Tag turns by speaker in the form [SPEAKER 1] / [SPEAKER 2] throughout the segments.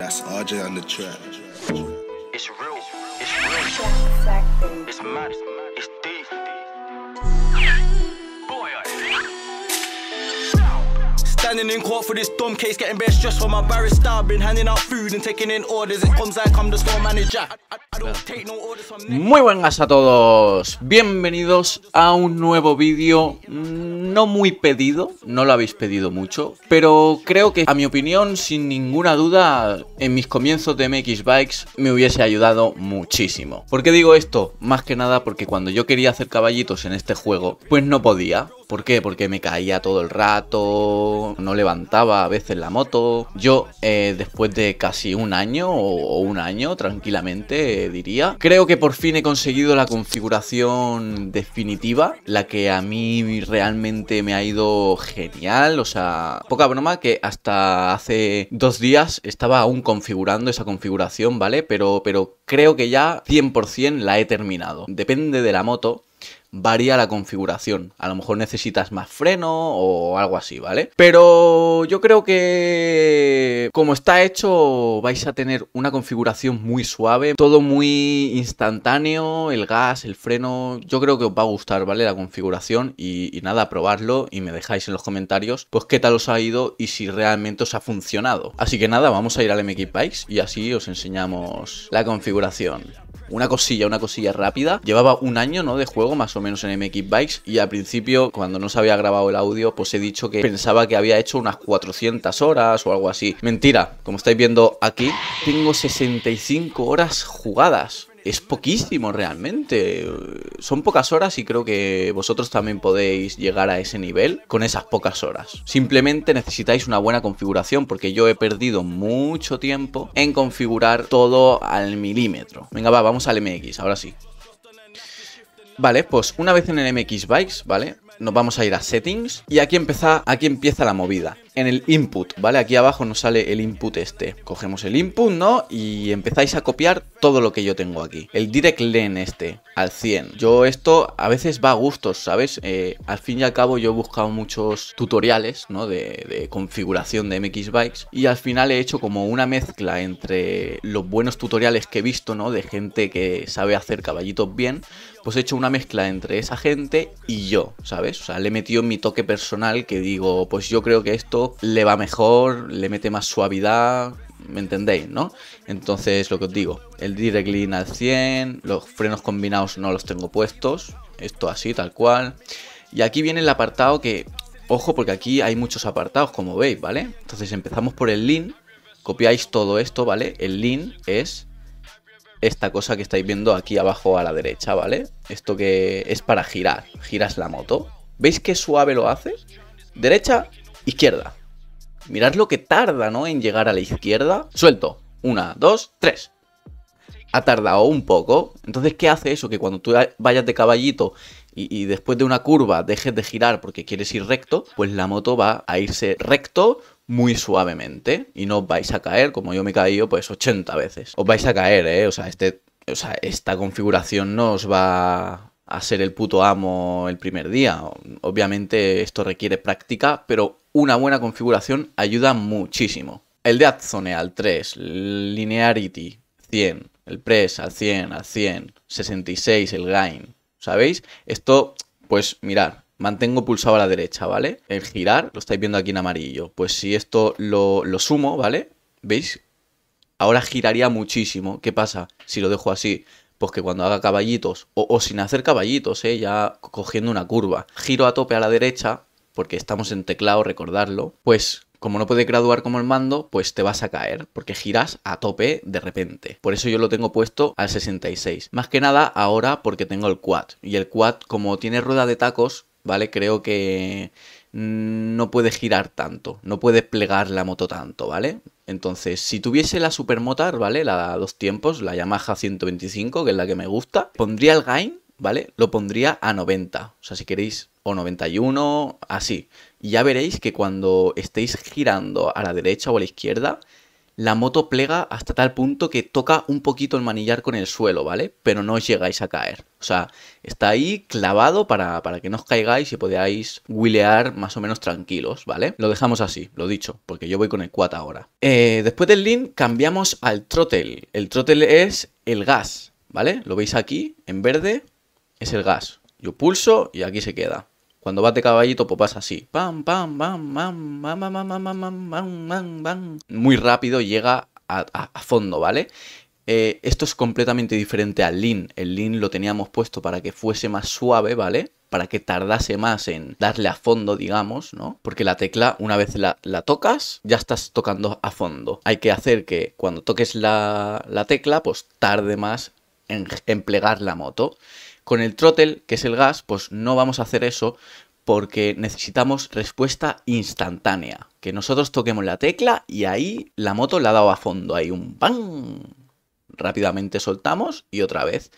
[SPEAKER 1] That's RJ on the track. It's real. It's real. It's mad. Muy buenas a todos, bienvenidos a un nuevo vídeo no muy pedido, no lo habéis pedido mucho, pero creo que a mi opinión sin ninguna duda en mis comienzos de MX Bikes me hubiese ayudado muchísimo. ¿Por qué digo esto? Más que nada porque cuando yo quería hacer caballitos en este juego, pues no podía. ¿Por qué? Porque me caía todo el rato, no levantaba a veces la moto. Yo, eh, después de casi un año o, un año, tranquilamente eh, diría, creo que por fin he conseguido la configuración definitiva, la que a mí realmente me ha ido genial. O sea, poca broma que hasta hace dos días estaba aún configurando esa configuración, ¿vale? Pero, pero creo que ya 100% la he terminado. Depende de la moto varía la configuración. A lo mejor necesitas más freno o algo así, ¿vale? Pero yo creo que como está hecho vais a tener una configuración muy suave, todo muy instantáneo, el gas, el freno, yo creo que os va a gustar, ¿vale? La configuración y, nada, probarlo y me dejáis en los comentarios pues qué tal os ha ido y si realmente os ha funcionado. Así que nada, vamos a ir al MX Bikes y así os enseñamos la configuración. Una cosilla, una cosilla rápida. Llevaba un año, ¿no? De juego, más o menos en MX Bikes. Y al principio, cuando no se había grabado el audio, pues he dicho que pensaba que había hecho unas 400 horas o algo así. Mentira, como estáis viendo aquí, tengo 65 horas jugadas es poquísimo realmente. Son pocas horas y creo que vosotros también podéis llegar a ese nivel con esas pocas horas. Simplemente necesitáis una buena configuración porque yo he perdido mucho tiempo en configurar todo al milímetro. Venga, va, vamos al MX, ahora sí. Vale, pues una vez en el MX Bikes, ¿vale? Nos vamos a ir a Settings y aquí empieza, aquí empieza la movida en el input, ¿vale? Aquí abajo nos sale el input este. Cogemos el input, ¿no? Y empezáis a copiar todo lo que yo tengo aquí. El direct len este, al 100. Yo esto a veces va a gustos, ¿sabes? Eh, al fin y al cabo yo he buscado muchos tutoriales, ¿no? De, de configuración de MX Bikes y al final he hecho como una mezcla entre los buenos tutoriales que he visto, ¿no? De gente que sabe hacer caballitos bien, pues he hecho una mezcla entre esa gente y yo, ¿sabes? O sea, le he metido mi toque personal que digo, pues yo creo que esto le va mejor, le mete más suavidad, ¿me entendéis, no? Entonces, lo que os digo, el direct lean al 100, los frenos combinados no los tengo puestos, esto así, tal cual. Y aquí viene el apartado que, ojo, porque aquí hay muchos apartados, como veis, ¿vale? Entonces empezamos por el lean, copiáis todo esto, ¿vale? El lean es esta cosa que estáis viendo aquí abajo a la derecha, ¿vale? Esto que es para girar, giras la moto. ¿Veis qué suave lo hace? Derecha, izquierda. Mirad lo que tarda, ¿no? En llegar a la izquierda. Suelto. Una, dos, tres. Ha tardado un poco. Entonces, ¿qué hace eso? Que cuando tú vayas de caballito y, después de una curva dejes de girar porque quieres ir recto, pues la moto va a irse recto muy suavemente y no os vais a caer, como yo me he caído pues 80 veces. Os vais a caer, ¿eh? O sea, este, o sea esta configuración no os va a ser el puto amo el primer día. Obviamente esto requiere práctica, pero una buena configuración ayuda muchísimo. El de Adzone al 3, Linearity 100, el Press al 100, al 100, 66 el Gain, ¿sabéis? Esto, pues mirar, mantengo pulsado a la derecha, ¿vale? El girar, lo estáis viendo aquí en amarillo. Pues si esto lo, lo sumo, ¿vale? ¿Veis? Ahora giraría muchísimo. ¿Qué pasa si lo dejo así? Pues que cuando haga caballitos, o, sin hacer caballitos, ¿eh? ya cogiendo una curva, giro a tope a la derecha, porque estamos en teclado, recordarlo, pues como no puede graduar como el mando, pues te vas a caer, porque giras a tope de repente. Por eso yo lo tengo puesto al 66. Más que nada ahora porque tengo el quad. Y el quad, como tiene rueda de tacos, ¿vale? Creo que Mm, no puede girar tanto, no puede plegar la moto tanto, ¿vale? Entonces, si tuviese la Supermotar, ¿vale? La dos tiempos, la Yamaha 125, que es la que me gusta, pondría el gain, ¿vale? Lo pondría a 90, o sea, si queréis, o 91, así. Y ya veréis que cuando estéis girando a la derecha o a la izquierda, la moto plega hasta tal punto que toca un poquito el manillar con el suelo, ¿vale? Pero no os llegáis a caer. O sea, está ahí clavado para, que no os caigáis y podáis wheelear más o menos tranquilos, ¿vale? Lo dejamos así, lo dicho, porque yo voy con el quad ahora. Eh, después del link cambiamos al throttle. El throttle es el gas, ¿vale? Lo veis aquí, en verde, es el gas. Yo pulso y aquí se queda. Cuando vas de caballito, pues vas así. Pam, pam, pam, pam, Muy rápido llega a, fondo, ¿vale? esto es completamente diferente al Lin. El Lin lo teníamos puesto para que fuese más suave, ¿vale? Para que tardase más en darle a fondo, digamos, ¿no? Porque la tecla, una vez la, tocas, ya estás tocando a fondo. Hay que hacer que cuando toques la, tecla, pues tarde más en, en plegar la moto. Con el throttle, que es el gas, pues no vamos a hacer eso porque necesitamos respuesta instantánea. Que nosotros toquemos la tecla y ahí la moto la ha dado a fondo. Ahí un ¡pam! Rápidamente soltamos y otra vez.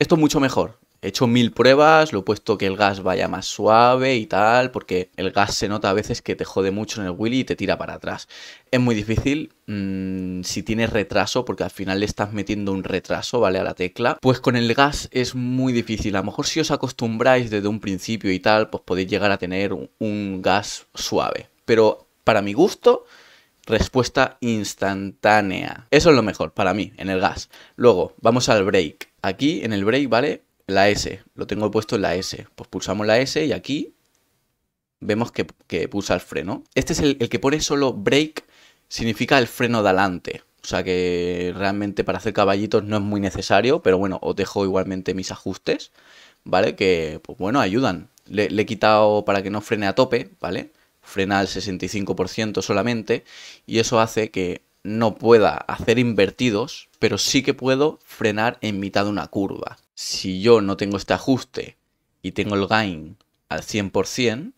[SPEAKER 1] Esto es mucho mejor. He hecho mil pruebas, lo he puesto que el gas vaya más suave y tal, porque el gas se nota a veces que te jode mucho en el Willy y te tira para atrás. Es muy difícil mm, si tienes retraso, porque al final le estás metiendo un retraso, ¿vale? A la tecla. Pues con el gas es muy difícil. A lo mejor si os acostumbráis desde un principio y tal, pues podéis llegar a tener un, gas suave. Pero para mi gusto, respuesta instantánea. Eso es lo mejor para mí, en el gas. Luego, vamos al break. Aquí en el break, ¿vale? la S, lo tengo puesto en la S. Pues pulsamos la S y aquí vemos que, pulsa el freno. Este es el, que pone solo brake, significa el freno de adelante. O sea que realmente para hacer caballitos no es muy necesario, pero bueno, os dejo igualmente mis ajustes, ¿vale? Que, pues bueno, ayudan. le he quitado para que no frene a tope, ¿vale? Frena al 65% solamente y eso hace que no pueda hacer invertidos, pero sí que puedo frenar en mitad de una curva si yo no tengo este ajuste y tengo el gain al 100%,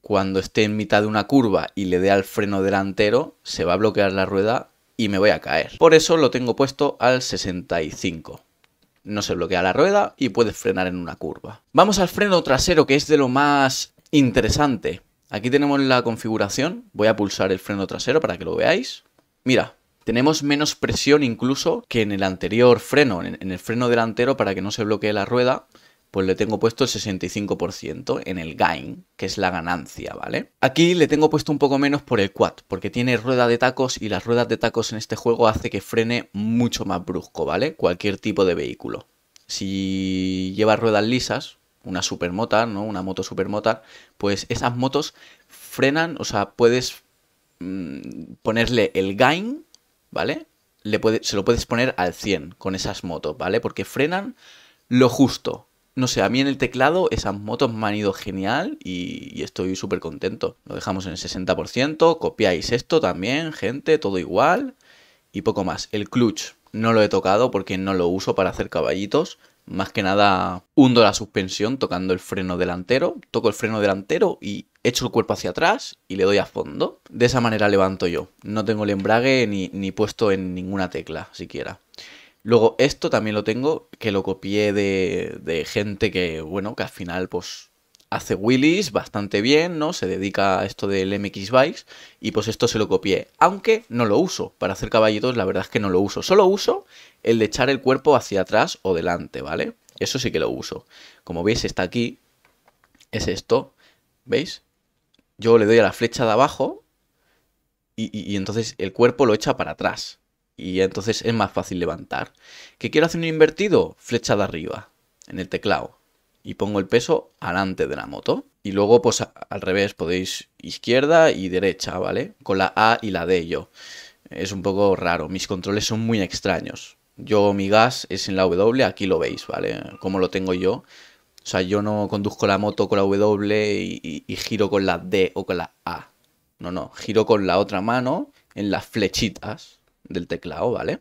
[SPEAKER 1] cuando esté en mitad de una curva y le dé al freno delantero, se va a bloquear la rueda y me voy a caer. Por eso lo tengo puesto al 65. No se bloquea la rueda y puedes frenar en una curva. Vamos al freno trasero, que es de lo más interesante. Aquí tenemos la configuración. Voy a pulsar el freno trasero para que lo veáis. Mira, tenemos menos presión incluso que en el anterior freno, en el freno delantero para que no se bloquee la rueda pues le tengo puesto el 65% en el gain, que es la ganancia, ¿vale? Aquí le tengo puesto un poco menos por el quad, porque tiene rueda de tacos y las ruedas de tacos en este juego hace que frene mucho más brusco, ¿vale? Cualquier tipo de vehículo. Si lleva ruedas lisas, una supermota ¿no? Una moto supermota pues esas motos frenan, o sea, puedes mm, ponerle el gain ¿vale? se lo puedes poner al 100 con esas motos, ¿vale? Porque frenan lo justo. No sé, a mí en el teclado esas motos me han ido genial y, y estoy súper contento. Lo dejamos en el 60%, copiáis esto también, gente, todo igual y poco más. El clutch no lo he tocado porque no lo uso para hacer caballitos. Más que nada hundo la suspensión tocando el freno delantero, toco el freno delantero y echo el cuerpo hacia atrás y le doy a fondo. De esa manera levanto yo. No tengo el embrague ni, puesto en ninguna tecla siquiera. Luego, esto también lo tengo, que lo copié de, gente que, bueno, que al final, pues, hace wheelies bastante bien, ¿no? Se dedica a esto del MX Bikes y pues esto se lo copié. Aunque no lo uso, para hacer caballitos la verdad es que no lo uso. Solo uso el de echar el cuerpo hacia atrás o delante, ¿vale? Eso sí que lo uso. Como veis está aquí, es esto, ¿veis? yo le doy a la flecha de abajo y, entonces el cuerpo lo echa para atrás. Y entonces es más fácil levantar. ¿Qué quiero hacer un invertido? Flecha de arriba, en el teclado y pongo el peso alante de la moto. Y luego, pues al revés, podéis izquierda y derecha, ¿vale? Con la A y la D yo. Es un poco raro, mis controles son muy extraños. Yo mi gas es en la W, aquí lo veis, ¿vale? Como lo tengo yo, o sea, yo no conduzco la moto con la W y, giro con la D o con la A. No, no, giro con la otra mano en las flechitas del teclado, ¿vale?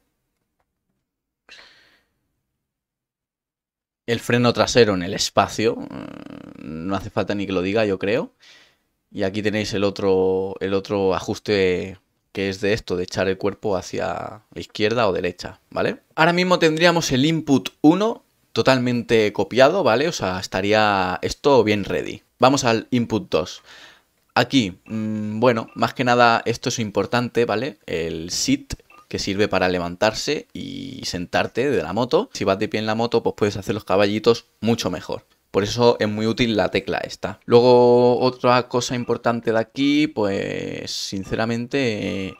[SPEAKER 1] El freno trasero en el espacio, mm, no hace falta ni que lo diga, yo creo. Y aquí tenéis el otro, el otro ajuste que es de esto, de echar el cuerpo hacia la izquierda o derecha, ¿vale? Ahora mismo tendríamos el input 1, totalmente copiado, ¿vale? O sea, estaría esto bien ready. Vamos al input 2. Aquí, mm, bueno, más que nada esto es importante, ¿vale? El sit que sirve para levantarse y sentarte de la moto. Si vas de pie en la moto, pues puedes hacer los caballitos mucho mejor. Por eso es muy útil la tecla esta. Luego, otra cosa importante de aquí, pues sinceramente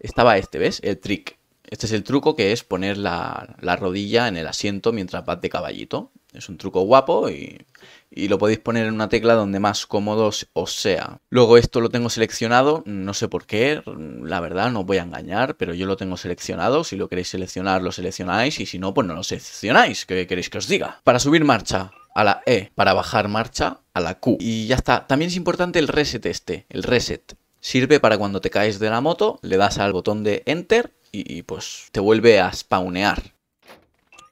[SPEAKER 1] estaba este, ¿ves? El trick. Este es el truco que es poner la, rodilla en el asiento mientras vas de caballito. Es un truco guapo y, y, lo podéis poner en una tecla donde más cómodo os sea. Luego esto lo tengo seleccionado, no sé por qué, la verdad no os voy a engañar, pero yo lo tengo seleccionado. Si lo queréis seleccionar, lo seleccionáis y si no, pues no lo seleccionáis. ¿Qué queréis que os diga? Para subir marcha, a la E, para bajar marcha, a la Q. Y ya está. También es importante el reset este, el reset. Sirve para cuando te caes de la moto, le das al botón de Enter y, pues te vuelve a spawnear.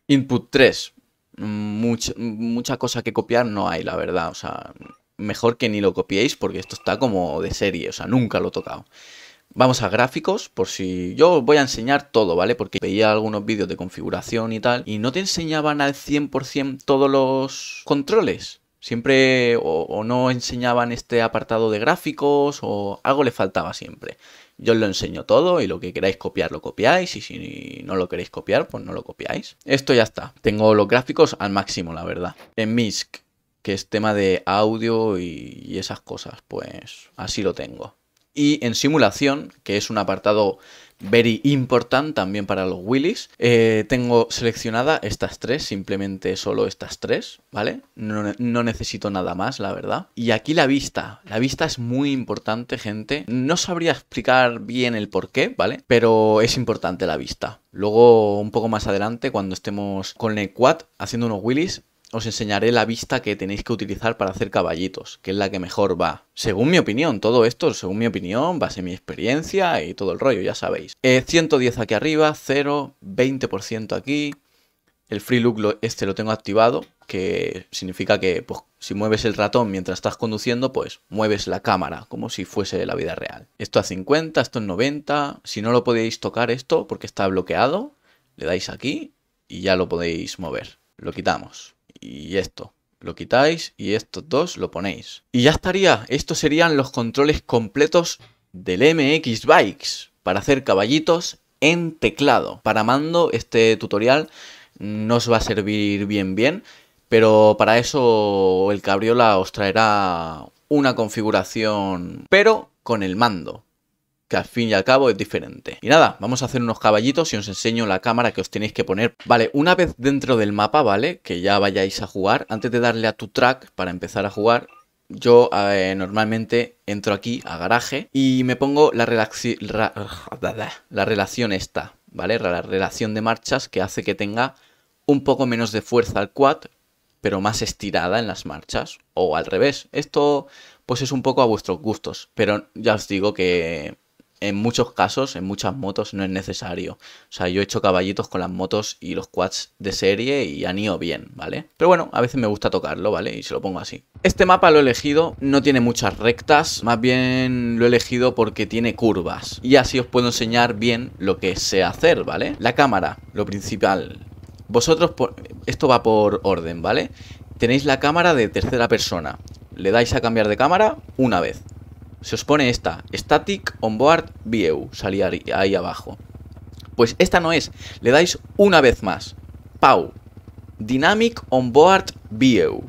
[SPEAKER 1] Input 3. Mucha, mucha cosa que copiar no hay, la verdad. O sea, mejor que ni lo copiéis porque esto está como de serie. O sea, nunca lo he tocado. Vamos a gráficos, por si yo voy a enseñar todo, ¿vale? Porque veía algunos vídeos de configuración y tal, y no te enseñaban al 100% todos los controles. Siempre o, no enseñaban este apartado de gráficos o algo le faltaba siempre. Yo os lo enseño todo y lo que queráis copiar lo copiáis y si no lo queréis copiar pues no lo copiáis. Esto ya está. Tengo los gráficos al máximo, la verdad. En MISC, que es tema de audio y, y esas cosas, pues así lo tengo. Y en simulación, que es un apartado very important también para los wheelies, eh, tengo seleccionada estas tres, simplemente solo estas tres, ¿vale? No, necesito nada más, la verdad. Y aquí la vista. La vista es muy importante, gente. No sabría explicar bien el por qué, ¿vale? Pero es importante la vista. Luego, un poco más adelante, cuando estemos con el quad haciendo unos wheelies os enseñaré la vista que tenéis que utilizar para hacer caballitos, que es la que mejor va. Según mi opinión, todo esto, según mi opinión, base mi experiencia y todo el rollo, ya sabéis. 110 eh, aquí arriba, 0, 20% aquí. El free look este lo tengo activado, que significa que pues, si mueves el ratón mientras estás conduciendo, pues mueves la cámara, como si fuese la vida real. Esto a 50, esto en 90. Si no lo podéis tocar esto porque está bloqueado, le dais aquí y ya lo podéis mover. Lo quitamos y esto. Lo quitáis y estos dos lo ponéis. Y ya estaría. Estos serían los controles completos del MX Bikes para hacer caballitos en teclado. Para mando este tutorial no os va a servir bien bien, pero para eso el Cabriola os traerá una configuración, pero con el mando que al fin y al cabo es diferente. Y nada, vamos a hacer unos caballitos y os enseño la cámara que os tenéis que poner. Vale, una vez dentro del mapa, ¿vale? Que ya vayáis a jugar, antes de darle a tu track para empezar a jugar, yo eh, normalmente entro aquí a garaje y me pongo la, la relación esta, ¿vale? La relación de marchas que hace que tenga un poco menos de fuerza al quad, pero más estirada en las marchas, o al revés. Esto pues es un poco a vuestros gustos, pero ya os digo que en muchos casos, en muchas motos, no es necesario. O sea, yo he hecho caballitos con las motos y los quads de serie y han ido bien, ¿vale? Pero bueno, a veces me gusta tocarlo, ¿vale? Y se lo pongo así. Este mapa lo he elegido, no tiene muchas rectas, más bien lo he elegido porque tiene curvas. Y así os puedo enseñar bien lo que sé hacer, ¿vale? La cámara, lo principal. Vosotros, esto va por orden, ¿vale? Tenéis la cámara de tercera persona. Le dais a cambiar de cámara una vez se os pone esta, Static on board View, salía ahí abajo. Pues esta no es, le dais una vez más, PAU, Dynamic on board View.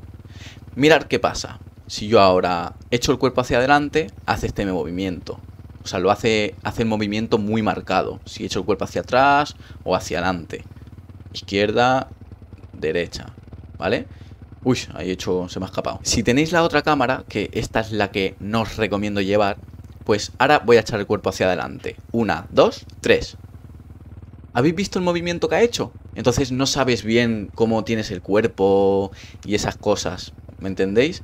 [SPEAKER 1] Mirad qué pasa, si yo ahora echo el cuerpo hacia adelante, hace este movimiento. O sea, lo hace, hace el movimiento muy marcado. Si echo el cuerpo hacia atrás o hacia adelante. Izquierda, derecha, ¿vale? Uy, ahí hecho, se me ha escapado. Si tenéis la otra cámara, que esta es la que no os recomiendo llevar, pues ahora voy a echar el cuerpo hacia adelante. Una, dos, tres. ¿Habéis visto el movimiento que ha hecho? Entonces no sabes bien cómo tienes el cuerpo y esas cosas, ¿me entendéis?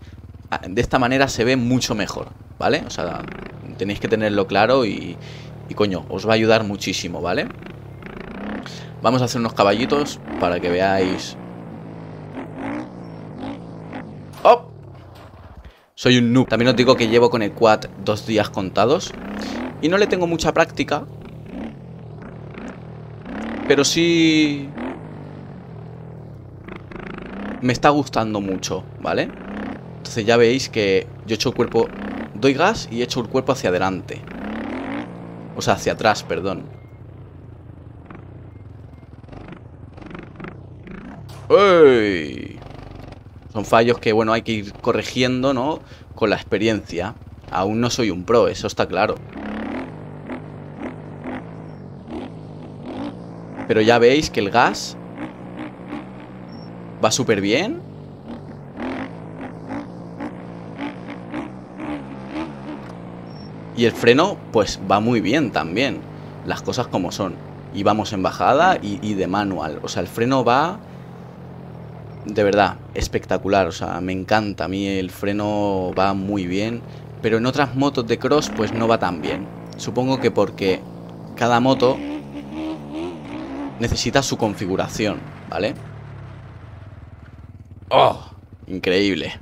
[SPEAKER 1] Ah, de esta manera se ve mucho mejor, ¿vale? O sea, tenéis que tenerlo claro y, y coño, os va a ayudar muchísimo, ¿vale? Vamos a hacer unos caballitos para que veáis soy un noob. También os digo que llevo con el quad dos días contados y no le tengo mucha práctica, pero sí me está gustando mucho, ¿vale? Entonces ya veis que yo echo el cuerpo, doy gas y echo el cuerpo hacia adelante. O sea, hacia atrás, perdón. ¡Ey! Son fallos que, bueno, hay que ir corrigiendo, ¿no? Con la experiencia. Aún no soy un pro, eso está claro. Pero ya veis que el gas va súper bien. Y el freno, pues va muy bien también. Las cosas como son. Y vamos en bajada y, y de manual. O sea, el freno va de verdad, espectacular. O sea, me encanta. A mí el freno va muy bien. Pero en otras motos de cross, pues no va tan bien. Supongo que porque cada moto necesita su configuración, ¿vale? ¡Oh! Increíble.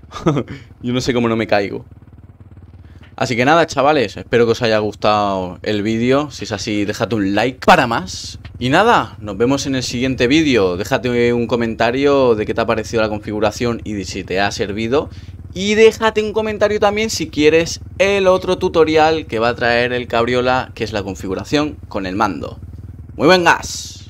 [SPEAKER 1] Yo no sé cómo no me caigo. Así que nada, chavales, espero que os haya gustado el vídeo. Si es así, déjate un like para más. Y nada, nos vemos en el siguiente vídeo. Déjate un comentario de qué te ha parecido la configuración y de si te ha servido. Y déjate un comentario también si quieres el otro tutorial que va a traer el Cabriola, que es la configuración con el mando. ¡Muy buen gas!